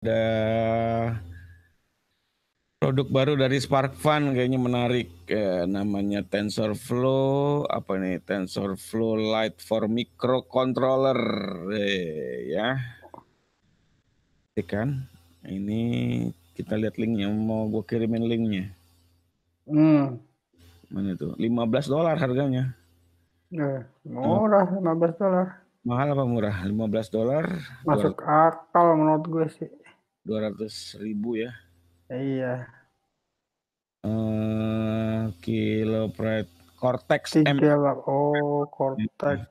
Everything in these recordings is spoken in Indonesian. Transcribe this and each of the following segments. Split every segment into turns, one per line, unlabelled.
ada produk baru dari Spark Fun kayaknya menarik eh, namanya TensorFlow apa nih TensorFlow Lite for Microcontroller eh, ya kan ini kita lihat linknya mau gue kirimin linknya hmm. mana tuh 15 dolar harganya
eh, murah 15 dolar
mahal apa murah 15 dolar masuk
akal menurut gue sih 200 ribu ya. Iya.
Uh, kilo pride Cortex M.
Oh, Cortex.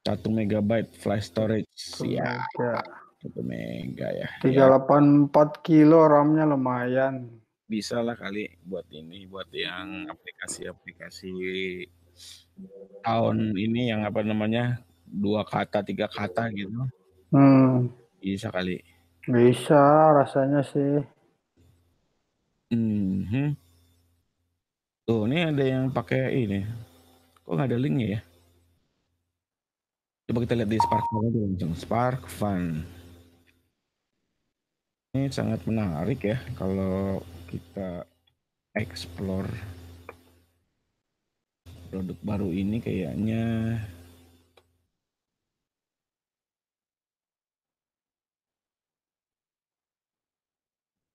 Satu megabyte
flash storage. Iya. Satu mega ya. 384 ya. kilo RAM-nya lumayan.
Bisa lah kali buat ini, buat yang aplikasi-aplikasi tahun ini yang apa namanya dua kata tiga kata gitu. Hmm. Bisa kali.
Bisa rasanya sih. Mm -hmm.
Tuh, ini ada yang pakai ini. Kok nggak ada linknya ya? Coba kita lihat di Spark Fun langsung. Spark Fun. Ini sangat menarik ya kalau kita explore produk baru ini kayaknya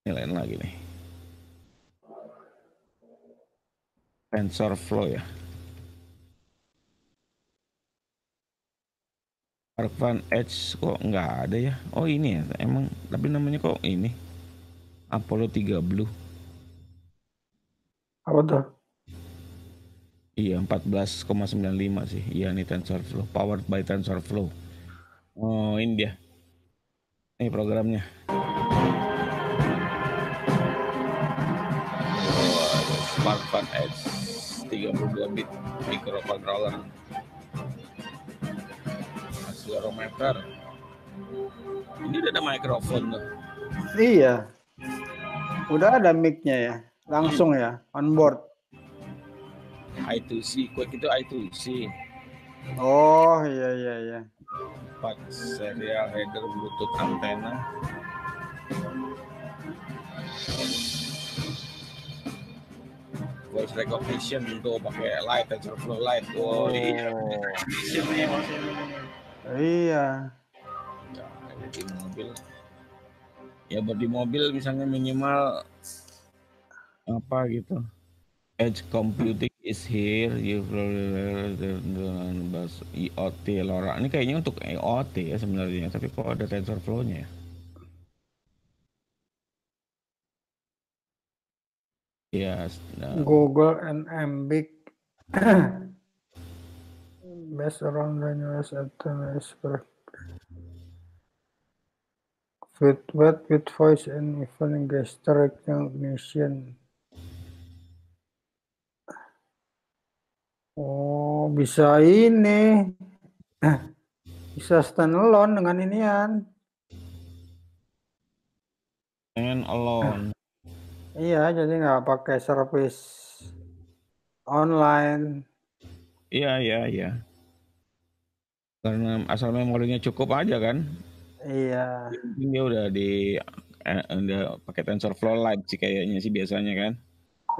Ini lain lagi nih. TensorFlow ya. Arvan Edge kok nggak ada ya? Oh ini ya, emang tapi namanya kok ini Apollo 3 Blue. Apa tuh? Iya 14,95 sih. Iya ini TensorFlow, powered by TensorFlow. Oh ini dia. Ini programnya. smartphone Edge 32 bit microcontroller accelerometer ini udah ada mikrofon tuh
iya udah ada micnya ya langsung hmm. ya on board
I2C quick itu I2C
oh iya iya iya
Empat serial header bluetooth antena voice recognition tuh pakai light dan flow light tuh oh. di
iya
ya, di mobil ya buat
di mobil misalnya
minimal apa gitu edge computing is here you IoT LoRa ini kayaknya untuk IoT ya sebenarnya tapi kok ada TensorFlow-nya ya Yes. Iya, no. Nah.
Google and Ambic based around the US at with what with voice and even gesture recognition. Oh, bisa ini. bisa stand alone dengan inian. Stand alone. Iya, jadi nggak pakai service online.
Iya, iya, iya. Karena asal memorinya cukup aja kan. Iya. Ini udah di eh, udah pakai TensorFlow Lite sih kayaknya sih biasanya kan.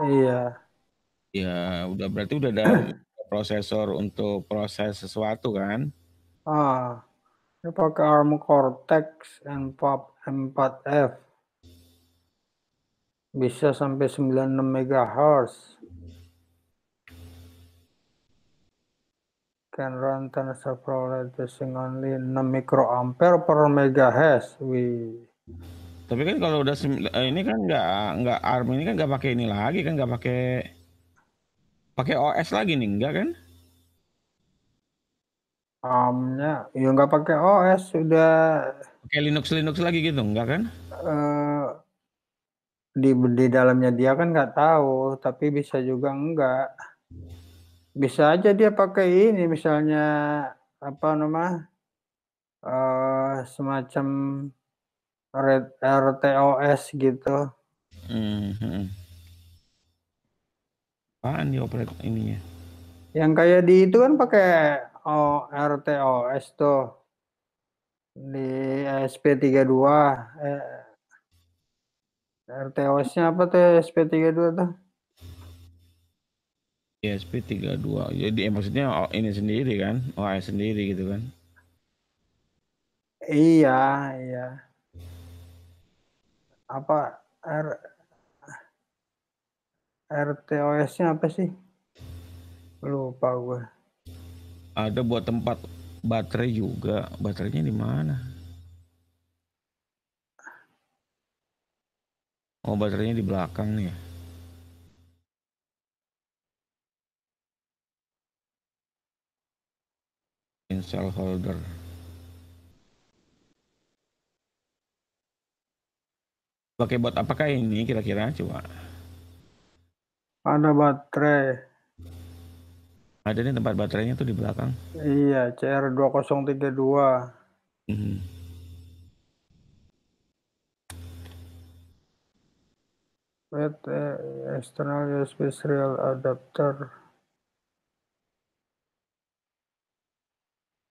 Iya. Ya udah berarti udah ada prosesor untuk proses sesuatu kan?
Ah, ini pakai ARM Cortex M4F bisa sampai 96 MHz can run several light using only 6 ampere per megahertz. Wih. Tapi
kan kalau udah eh, ini kan nggak nggak ARM ini kan nggak pakai ini lagi kan nggak pakai pakai OS lagi nih enggak kan?
Armnya ya nggak pakai OS sudah
pakai Linux Linux lagi gitu enggak kan?
Uh, di di dalamnya dia kan nggak tahu tapi bisa juga enggak bisa aja dia pakai ini misalnya apa nama uh, eh, semacam RTOS gitu
hmm
apaan di operate ininya yang kayak di itu kan pakai oh, RTOS tuh di SP32 eh, RTOS-nya apa tuh SP32 tuh? Iya,
SP32. Jadi eh, maksudnya oh, ini sendiri kan, OS oh, sendiri gitu kan.
Iya, iya. Apa R RTOS-nya apa sih? Lupa gue.
Ada buat tempat baterai juga. Baterainya di mana? Oh baterainya di belakang nih. Install holder. Pakai buat apakah ini kira-kira coba?
Ada baterai.
Ada nih tempat baterainya tuh di belakang.
Iya, CR2032. Mm -hmm. with external USB serial adapter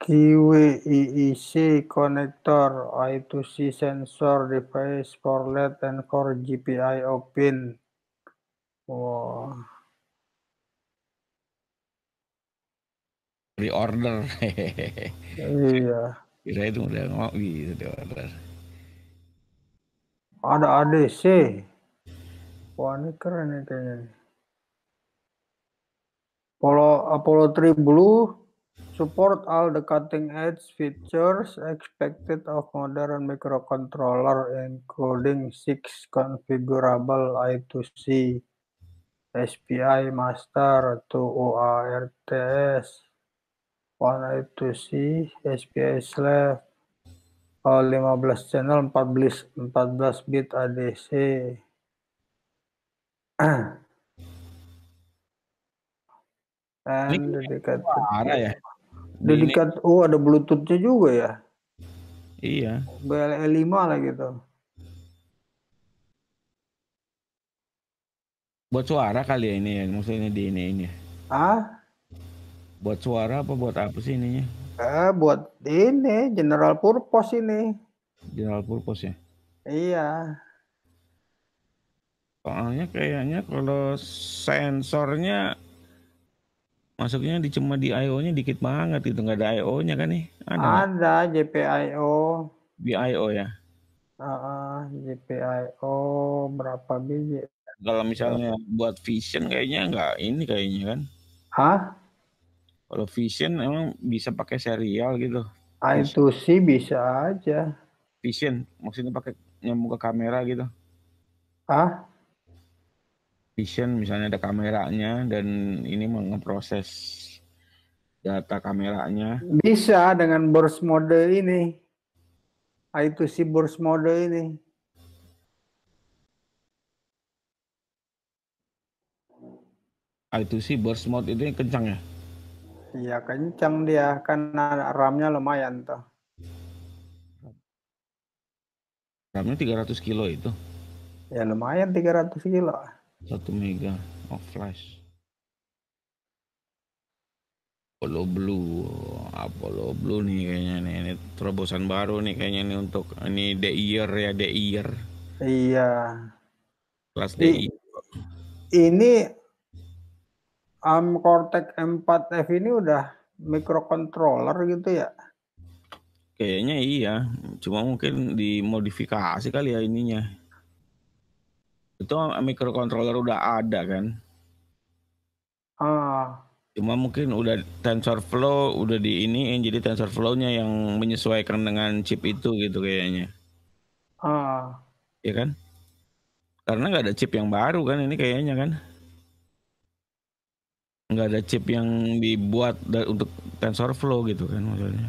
Kiwi EEC connector I2C sensor device for LED and for GPIO pin. Wow.
order. iya.
Kira itu udah ngomong gitu di order. Ada ADC. Wah ini keren nih kayaknya. Apollo, Apollo 3 Blue support all the cutting edge features expected of modern microcontroller including six configurable I2C, SPI master, to OARTS, one I2C, SPI slave, 15 channel 14 14 bit ADC Ah. dekat ya? Di dekat oh ada bluetooth juga ya? Iya. BLE 5 lah gitu.
Buat suara kali ya ini ya, maksudnya di ini ini.
Ah? Buat suara apa buat apa sih ininya? Eh, buat ini general purpose ini. General purpose ya? Iya.
Soalnya kayaknya kalau sensornya masuknya di cuma di IO-nya dikit banget itu nggak ada IO-nya kan nih? Ada.
Ada JPIO.
BIO ya.
Uh, JPIO berapa biji?
Kalau misalnya buat vision kayaknya nggak ini kayaknya kan? Hah? Kalau vision emang bisa pakai serial gitu? Ah, itu sih bisa aja. Vision maksudnya pakai nyambung ke kamera gitu? Hah? vision misalnya ada kameranya dan ini mengeproses data kameranya
bisa dengan burst mode ini ah, itu si burst mode ini
ah, itu si burst mode itu kencang ya
iya kencang dia karena ramnya lumayan tuh
ramnya nya 300 kilo itu
ya lumayan 300 kilo
satu mega of flash Apollo Blue Apollo Blue nih kayaknya nih ini terobosan baru nih kayaknya nih untuk ini the year ya the year
iya kelas DI ini ARM Cortex M4F ini udah microcontroller gitu ya
kayaknya iya cuma mungkin dimodifikasi kali ya ininya itu microcontroller udah ada kan?
Ah.
Cuma mungkin udah TensorFlow udah di ini jadi TensorFlow-nya yang menyesuaikan dengan chip itu gitu kayaknya.
Ah.
Ya kan? Karena nggak ada chip yang baru kan ini kayaknya kan? Nggak ada chip yang dibuat untuk TensorFlow gitu kan maksudnya.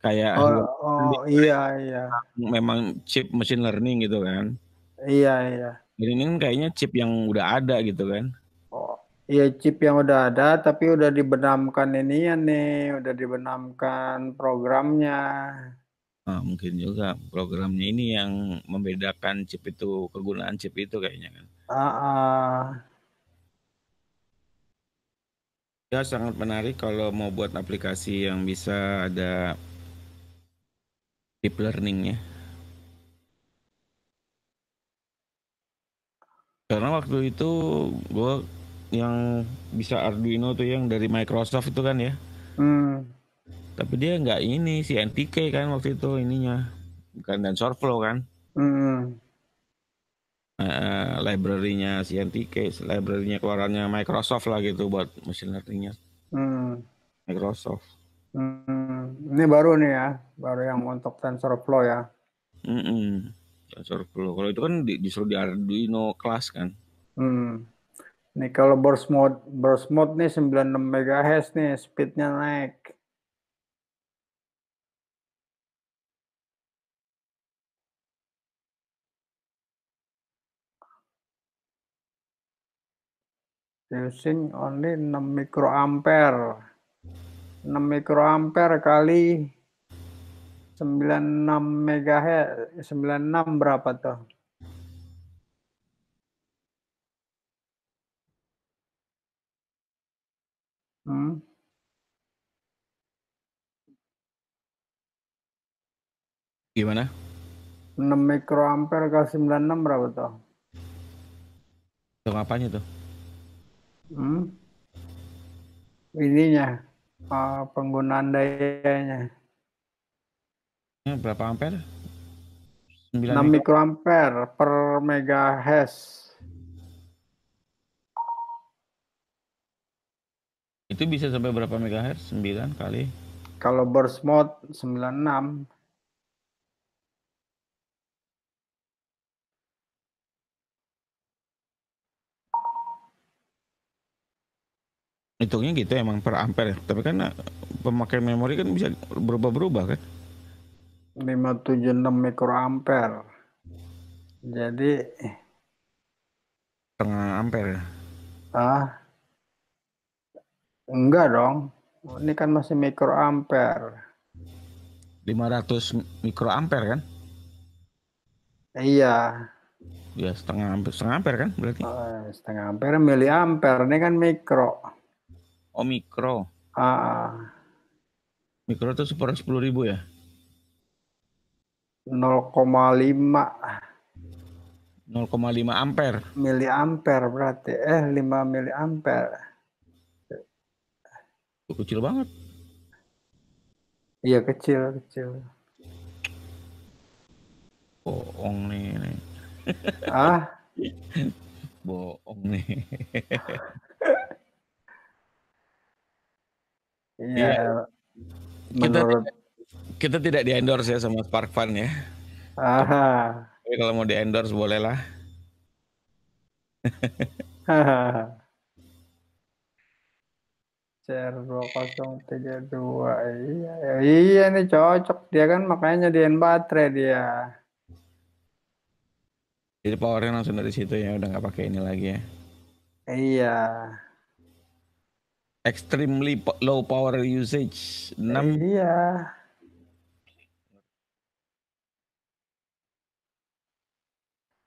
Kayak oh,
oh iya iya.
Memang chip machine learning gitu kan?
Iya iya
ini kan kayaknya chip yang udah ada gitu kan.
Oh. Iya chip yang udah ada tapi udah dibenamkan ini ya nih, udah dibenamkan programnya.
Nah, mungkin juga programnya ini yang membedakan chip itu kegunaan chip itu kayaknya kan.
Uh, uh.
Ya sangat menarik kalau mau buat aplikasi yang bisa ada deep learningnya. Karena waktu itu gue yang bisa Arduino tuh yang dari Microsoft itu kan ya. Hmm. Tapi dia nggak ini si NTK kan waktu itu ininya bukan dan Flow kan.
Hmm.
Uh, library-nya si NTK, library-nya keluarannya Microsoft lah gitu buat machine learningnya. nya Hmm. Microsoft.
Hmm. Ini baru nih ya, baru yang untuk TensorFlow ya.
Mm Gacor Flow. Kalau itu kan di, justru di Arduino kelas kan.
Hmm. Nih kalau burst mode, burst mode nih 96 MHz nih, speednya naik. Using only 6 mikroampere. 6 mikroampere kali 96 MHz 96 berapa tuh? Hmm. Gimana? 6 mikroampere ke 96 berapa tuh?
Itu apanya tuh?
Hmm? Ininya, uh, penggunaan dayanya berapa ampere? 9 6 mikroampere per megahertz. Itu bisa sampai berapa megahertz? 9 kali. Kalau burst mode 96.
Hitungnya gitu emang per ampere, tapi kan eh, pemakai memori kan bisa berubah-berubah kan?
576 ampere, Jadi setengah ampere Ah. Enggak dong. Ini kan masih mikro mikroampere. 500 ampere kan? Iya. Ya
setengah ampere, setengah ampere kan berarti?
Oh, setengah ampere, miliampere ini kan mikro.
Oh mikro.
Ah. mikro itu super sepuluh ribu ya? 0,5 0,5 ampere. Mili ampere berarti eh 5 mili ampere.
Kecil banget. Iya kecil kecil. Bohong nih. nih. Ah? Bohong nih. Iya. Menurut kita kita tidak di endorse ya sama Spark Fun ya.
Aha.
Tapi kalau mau di endorse bolehlah.
CR2032 iya ya, iya ini cocok dia kan makanya nyediain baterai dia jadi powernya
langsung dari situ ya udah nggak pakai ini lagi ya iya extremely low power usage 6 iya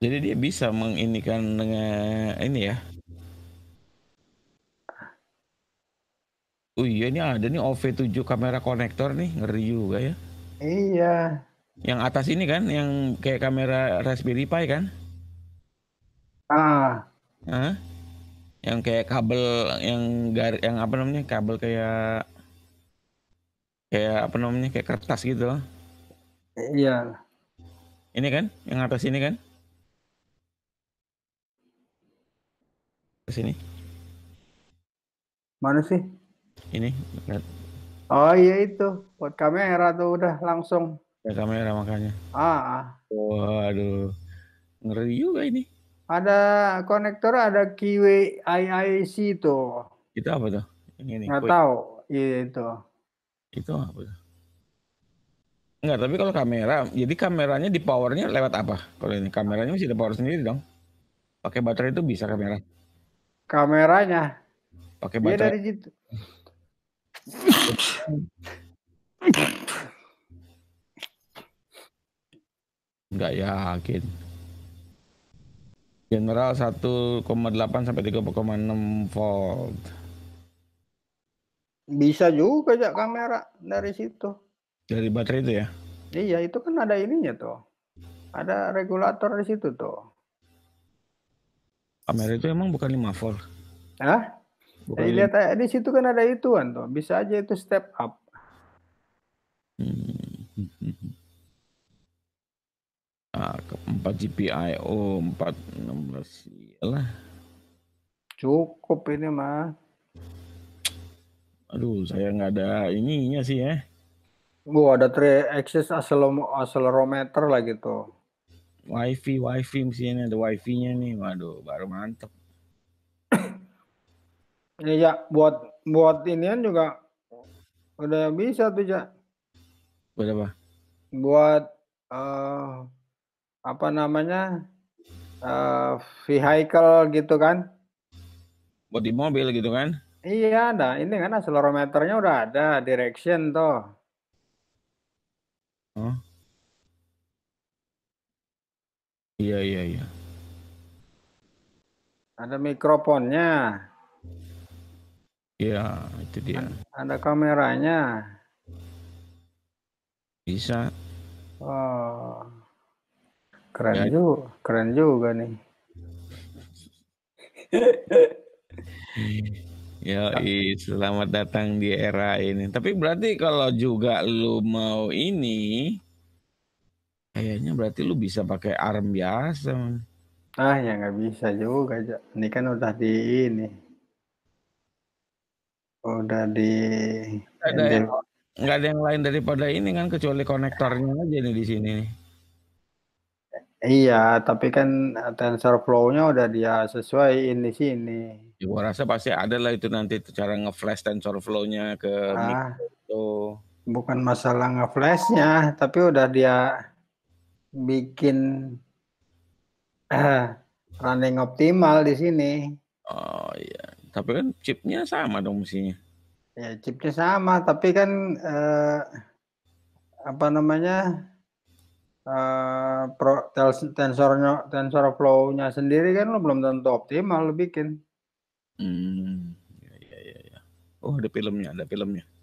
Jadi dia bisa menginikan dengan ini ya. Oh iya ini ada nih OV7 kamera konektor nih ngeri juga ya. Iya. Yang atas ini kan yang kayak kamera Raspberry Pi kan? Ah. Hah? Yang kayak kabel yang gar yang apa namanya? Kabel kayak kayak apa namanya? kayak kertas gitu. Iya. Ini kan yang atas ini kan? ke sini. Mana sih? Ini.
Oh iya itu, buat kamera tuh udah langsung.
Ya kamera makanya. Ah, ah. Waduh. Ngeri juga ini.
Ada konektor, ada kiwi IIC itu.
Itu apa tuh? Yang ini. Nggak tahu.
Iya itu. Itu apa tuh?
Enggak, tapi kalau kamera, jadi kameranya di powernya lewat apa? Kalau ini kameranya masih di power sendiri dong. Pakai baterai itu bisa kamera
kameranya. Pakai baterai. Dia dari situ.
Enggak yakin. General 1,8 sampai 3,6 volt.
Bisa juga ya kamera dari situ.
Dari baterai itu ya?
Iya, itu kan ada ininya tuh. Ada regulator di situ tuh.
Kamera itu emang bukan lima volt. Hah? Bukan eh, lihat
eh, di situ kan ada itu, tuh. Bisa aja itu step up. Hmm.
Ah, 4 GPIO 416 lah.
Cukup ini mah.
Aduh, saya nggak ada ininya sih ya. Gua ada 3 axis accelerometer lah gitu wifi wifi ini ada wifi
nya nih waduh baru mantep Ya, buat buat inian juga udah bisa tuh ya. buat apa buat uh, apa namanya uh, vehicle gitu kan buat di mobil gitu kan iya ada ini kan accelerometernya udah ada direction tuh huh?
Oh. Iya, iya, iya.
Ada mikrofonnya. Iya, itu dia. Ada kameranya. Bisa. Oh. Keren ya. juga, keren juga nih. Ya,
selamat datang di era ini. Tapi berarti kalau juga lu mau ini,
Kayaknya berarti lu bisa pakai arm biasa. Man. Ah ya nggak bisa juga. Ini kan udah di ini. Udah di. Ada yang,
nggak ada yang lain daripada ini kan kecuali
konektornya aja nih di sini. Nih. Iya, tapi kan TensorFlow-nya udah dia sesuai ini sini. Ya, gua
rasa pasti ada lah itu nanti cara nge-flash TensorFlow-nya ke ah, itu.
Bukan masalah nge tapi udah dia bikin uh, running optimal di sini. Oh iya, tapi kan chipnya sama dong sih Ya chipnya sama, tapi kan uh, apa namanya uh, pro, tensornya tensor flownya sendiri kan lo belum tentu optimal lo bikin.
Hmm, ya, ya, ya. Oh ada filmnya, ada filmnya.